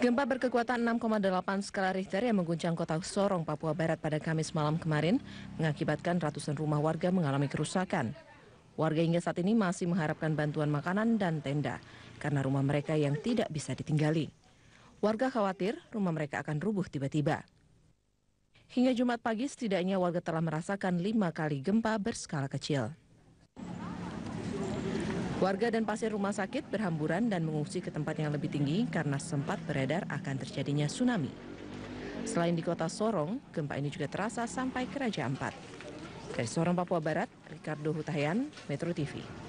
Gempa berkekuatan 6,8 skala Richter yang mengguncang kota Sorong, Papua Barat pada Kamis malam kemarin mengakibatkan ratusan rumah warga mengalami kerusakan. Warga hingga saat ini masih mengharapkan bantuan makanan dan tenda karena rumah mereka yang tidak bisa ditinggali. Warga khawatir rumah mereka akan rubuh tiba-tiba. Hingga Jumat pagi setidaknya warga telah merasakan lima kali gempa berskala kecil. Warga dan pasien rumah sakit berhamburan dan mengungsi ke tempat yang lebih tinggi karena sempat beredar akan terjadinya tsunami. Selain di kota Sorong, gempa ini juga terasa sampai ke Raja Ampat. Dari Sorong, Papua Barat, Ricardo Hutahian, Metro TV.